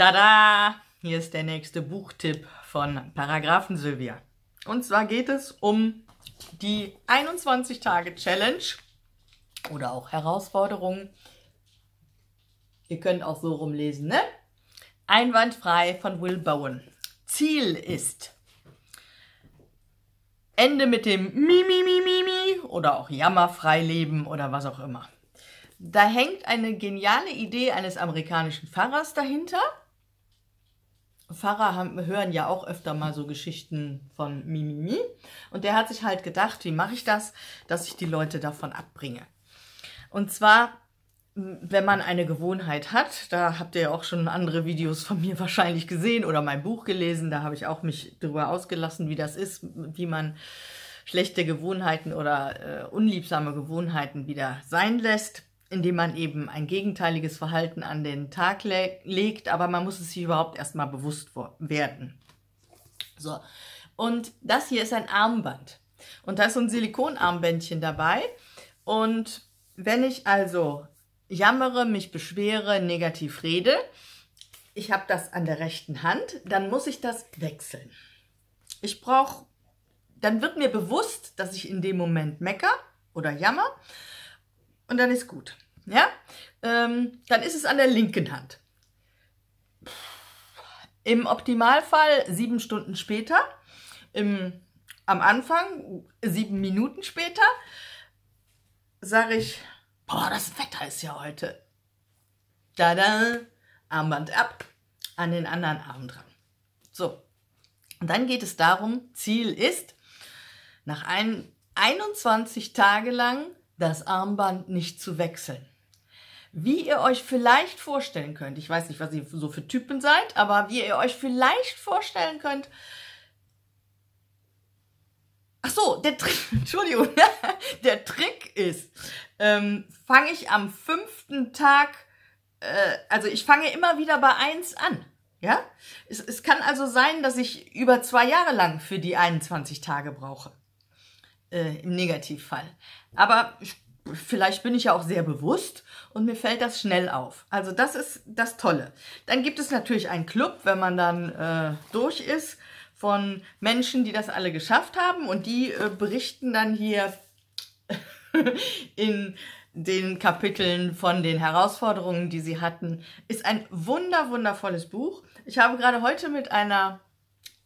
Tada! Hier ist der nächste Buchtipp von Paragraphen Sylvia. Und zwar geht es um die 21 Tage Challenge oder auch Herausforderungen. Ihr könnt auch so rumlesen, ne? Einwandfrei von Will Bowen. Ziel ist Ende mit dem Mimi Mimi Mi oder auch jammerfrei leben oder was auch immer. Da hängt eine geniale Idee eines amerikanischen Pfarrers dahinter Pfarrer haben, hören ja auch öfter mal so Geschichten von Mimimi. Und der hat sich halt gedacht, wie mache ich das, dass ich die Leute davon abbringe. Und zwar, wenn man eine Gewohnheit hat, da habt ihr ja auch schon andere Videos von mir wahrscheinlich gesehen oder mein Buch gelesen, da habe ich auch mich darüber ausgelassen, wie das ist, wie man schlechte Gewohnheiten oder äh, unliebsame Gewohnheiten wieder sein lässt indem man eben ein gegenteiliges Verhalten an den Tag le legt, aber man muss es sich überhaupt erstmal bewusst werden. So, und das hier ist ein Armband. Und da ist so ein Silikonarmbändchen dabei. Und wenn ich also jammere, mich beschwere, negativ rede, ich habe das an der rechten Hand, dann muss ich das wechseln. Ich brauche, dann wird mir bewusst, dass ich in dem Moment mecker oder jammer und dann ist gut. Ja? Ähm, dann ist es an der linken Hand. Im Optimalfall sieben Stunden später, im, am Anfang sieben Minuten später, sage ich, boah, das Wetter ist ja heute. Da da, Armband ab, an den anderen Arm dran. So, und dann geht es darum, Ziel ist, nach ein, 21 Tage lang das Armband nicht zu wechseln. Wie ihr euch vielleicht vorstellen könnt, ich weiß nicht, was ihr so für Typen seid, aber wie ihr euch vielleicht vorstellen könnt, Ach so, der Trick, Entschuldigung, der Trick ist, ähm, fange ich am fünften Tag, äh, also ich fange immer wieder bei eins an. Ja, es, es kann also sein, dass ich über zwei Jahre lang für die 21 Tage brauche äh, im Negativfall. Aber vielleicht bin ich ja auch sehr bewusst und mir fällt das schnell auf. Also das ist das Tolle. Dann gibt es natürlich einen Club, wenn man dann äh, durch ist, von Menschen, die das alle geschafft haben und die äh, berichten dann hier in den Kapiteln von den Herausforderungen, die sie hatten. Ist ein wunder, wundervolles Buch. Ich habe gerade heute mit einer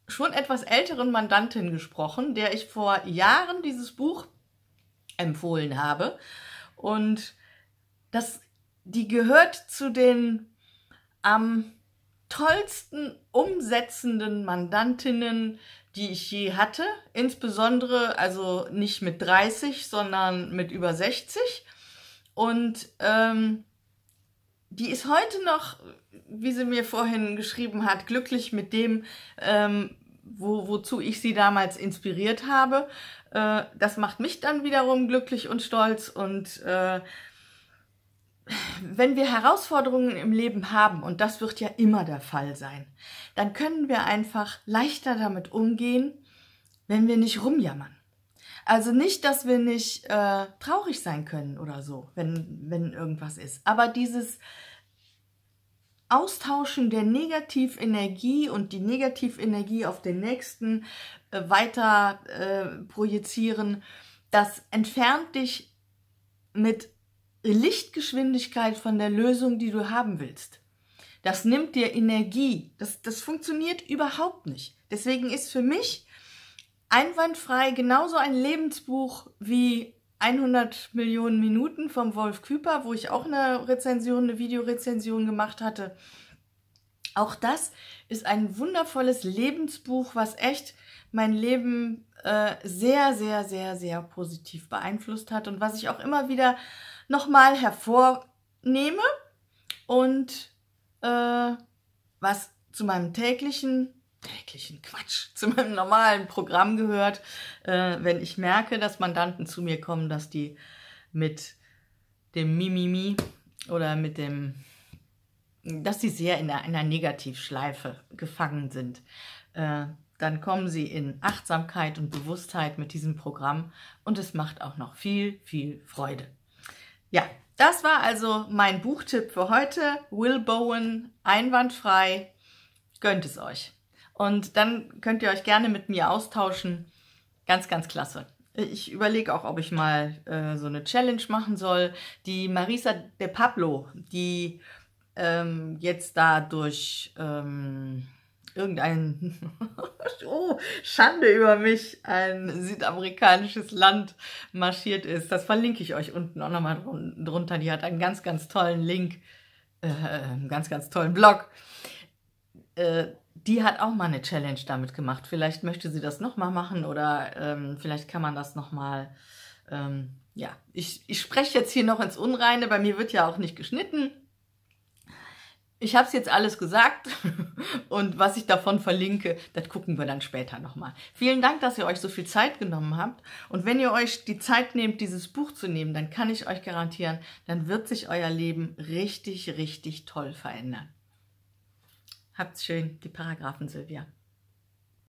schon etwas älteren Mandantin gesprochen, der ich vor Jahren dieses Buch empfohlen habe. Und das, die gehört zu den am tollsten umsetzenden Mandantinnen, die ich je hatte. Insbesondere also nicht mit 30, sondern mit über 60. Und ähm, die ist heute noch, wie sie mir vorhin geschrieben hat, glücklich mit dem, ähm, wo, wozu ich sie damals inspiriert habe. Äh, das macht mich dann wiederum glücklich und stolz. Und äh, wenn wir Herausforderungen im Leben haben, und das wird ja immer der Fall sein, dann können wir einfach leichter damit umgehen, wenn wir nicht rumjammern. Also nicht, dass wir nicht äh, traurig sein können oder so, wenn, wenn irgendwas ist. Aber dieses Austauschen der Negativenergie und die Negativenergie auf den Nächsten äh, weiter äh, projizieren, das entfernt dich mit Lichtgeschwindigkeit von der Lösung, die du haben willst. Das nimmt dir Energie. Das, das funktioniert überhaupt nicht. Deswegen ist für mich einwandfrei genauso ein Lebensbuch wie 100 Millionen Minuten vom Wolf Küper, wo ich auch eine Rezension, eine Videorezension gemacht hatte. Auch das ist ein wundervolles Lebensbuch, was echt mein Leben äh, sehr, sehr, sehr, sehr positiv beeinflusst hat und was ich auch immer wieder nochmal hervornehme und äh, was zu meinem täglichen täglichen Quatsch zu meinem normalen Programm gehört, äh, wenn ich merke, dass Mandanten zu mir kommen, dass die mit dem Mimimi oder mit dem, dass die sehr in einer, in einer Negativschleife gefangen sind. Äh, dann kommen sie in Achtsamkeit und Bewusstheit mit diesem Programm und es macht auch noch viel, viel Freude. Ja, das war also mein Buchtipp für heute. Will Bowen, einwandfrei. Gönnt es euch. Und dann könnt ihr euch gerne mit mir austauschen. Ganz, ganz klasse. Ich überlege auch, ob ich mal äh, so eine Challenge machen soll. Die Marisa de Pablo, die ähm, jetzt da durch ähm, irgendein oh, Schande über mich, ein südamerikanisches Land marschiert ist. Das verlinke ich euch unten auch nochmal drunter. Die hat einen ganz, ganz tollen Link, äh, einen ganz, ganz tollen Blog. Äh, die hat auch mal eine Challenge damit gemacht. Vielleicht möchte sie das nochmal machen oder ähm, vielleicht kann man das nochmal. Ähm, ja, ich, ich spreche jetzt hier noch ins Unreine. Bei mir wird ja auch nicht geschnitten. Ich habe es jetzt alles gesagt und was ich davon verlinke, das gucken wir dann später nochmal. Vielen Dank, dass ihr euch so viel Zeit genommen habt. Und wenn ihr euch die Zeit nehmt, dieses Buch zu nehmen, dann kann ich euch garantieren, dann wird sich euer Leben richtig, richtig toll verändern. Habt's schön, die Paragraphen, Silvia.